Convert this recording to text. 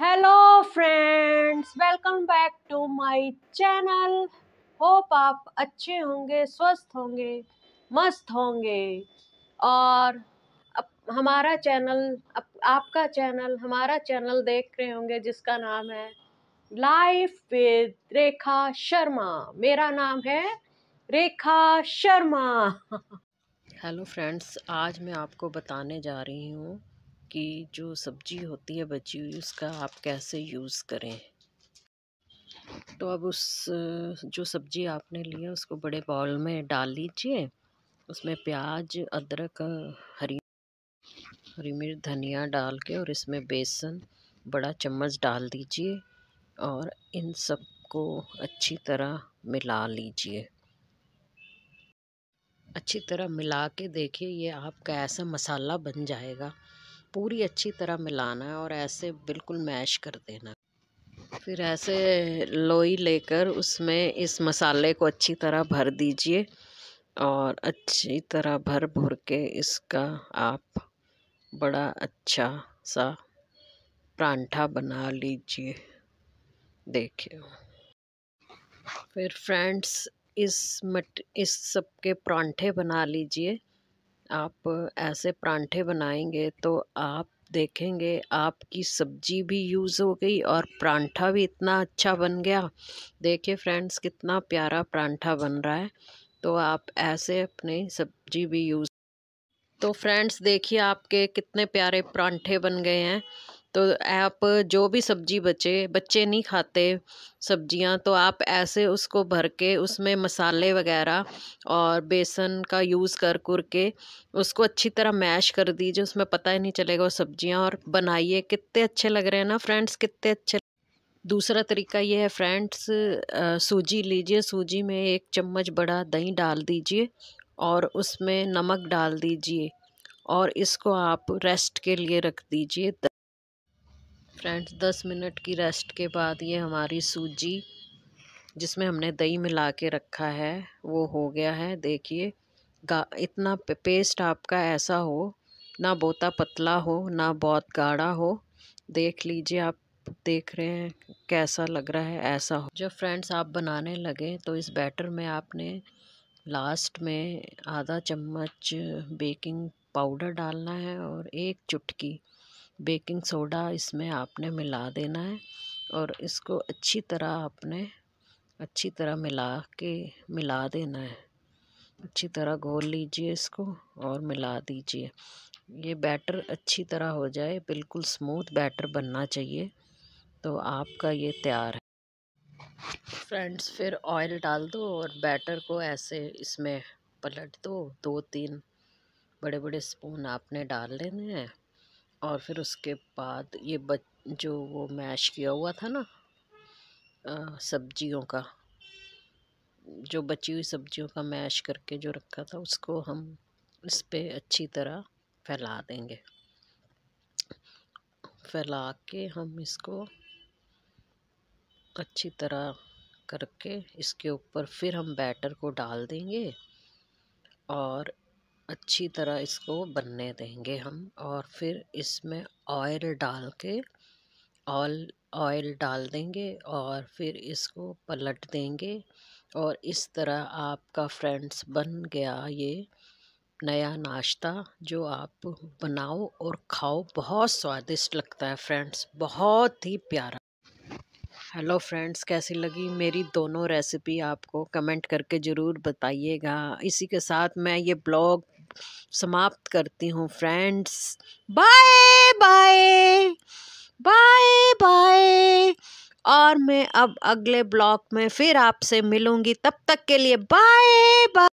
hello friends welcome back to my channel hope आप अच्छे होंगे स्वस्थ होंगे मस्त होंगे और अप, हमारा चैनल अप, आपका चैनल हमारा चैनल देख रहे होंगे जिसका नाम है लाइफ विद रेखा शर्मा मेरा नाम है रेखा शर्मा हेलो फ्रेंड्स आज मैं आपको बताने जा रही हूँ कि जो सब्जी होती है बची हुई उसका आप कैसे यूज़ करें तो अब उस जो सब्जी आपने ली है उसको बड़े बाउल में डाल लीजिए उसमें प्याज अदरक हरी हरी मिर्च धनिया डाल के और इसमें बेसन बड़ा चम्मच डाल दीजिए और इन सबको अच्छी तरह मिला लीजिए अच्छी तरह मिला के देखिए ये आपका ऐसा मसाला बन जाएगा पूरी अच्छी तरह मिलाना है और ऐसे बिल्कुल मैश कर देना फिर ऐसे लोई लेकर उसमें इस मसाले को अच्छी तरह भर दीजिए और अच्छी तरह भर भर के इसका आप बड़ा अच्छा सा परांठा बना लीजिए देखिए फिर फ्रेंड्स इस मट इस सब के परांठे बना लीजिए आप ऐसे परांठे बनाएंगे तो आप देखेंगे आपकी सब्जी भी यूज़ हो गई और परांठा भी इतना अच्छा बन गया देखिए फ्रेंड्स कितना प्यारा परांठा बन रहा है तो आप ऐसे अपनी सब्जी भी यूज़ तो फ्रेंड्स देखिए आपके कितने प्यारे परांठे बन गए हैं तो आप जो भी सब्जी बचे बच्चे नहीं खाते सब्जियां तो आप ऐसे उसको भर के उसमें मसाले वगैरह और बेसन का यूज़ कर कर के उसको अच्छी तरह मैश कर दीजिए उसमें पता ही नहीं चलेगा वो सब्जियां और बनाइए कितने अच्छे लग रहे हैं ना फ्रेंड्स कितने अच्छे दूसरा तरीका ये है फ्रेंड्स सूजी लीजिए सूजी में एक चम्मच बड़ा दही डाल दीजिए और उसमें नमक डाल दीजिए और इसको आप रेस्ट के लिए रख दीजिए फ्रेंड्स दस मिनट की रेस्ट के बाद ये हमारी सूजी जिसमें हमने दही मिला के रखा है वो हो गया है देखिए इतना पेस्ट आपका ऐसा हो ना बहुत पतला हो ना बहुत गाढ़ा हो देख लीजिए आप देख रहे हैं कैसा लग रहा है ऐसा हो जब फ्रेंड्स आप बनाने लगे तो इस बैटर में आपने लास्ट में आधा चम्मच बेकिंग पाउडर डालना है और एक चुटकी बेकिंग सोडा इसमें आपने मिला देना है और इसको अच्छी तरह आपने अच्छी तरह मिला के मिला देना है अच्छी तरह घोल लीजिए इसको और मिला दीजिए ये बैटर अच्छी तरह हो जाए बिल्कुल स्मूथ बैटर बनना चाहिए तो आपका ये तैयार है फ्रेंड्स फिर ऑयल डाल दो और बैटर को ऐसे इसमें पलट दो दो तीन बड़े बड़े स्पून आपने डाल लेने हैं और फिर उसके बाद ये बच जो वो मैश किया हुआ था ना सब्जियों का जो बची हुई सब्जियों का मैश करके जो रखा था उसको हम इस पर अच्छी तरह फैला देंगे फैला के हम इसको अच्छी तरह करके इसके ऊपर फिर हम बैटर को डाल देंगे और अच्छी तरह इसको बनने देंगे हम और फिर इसमें ऑयल डाल के ऑल ऑयल डाल देंगे और फिर इसको पलट देंगे और इस तरह आपका फ्रेंड्स बन गया ये नया नाश्ता जो आप बनाओ और खाओ बहुत स्वादिष्ट लगता है फ्रेंड्स बहुत ही प्यारा हेलो फ्रेंड्स कैसी लगी मेरी दोनों रेसिपी आपको कमेंट करके ज़रूर बताइएगा इसी के साथ मैं ये ब्लॉग समाप्त करती हूँ friends bye bye bye bye और मैं अब अगले ब्लॉग में फिर आपसे मिलूंगी तब तक के लिए बाय बाय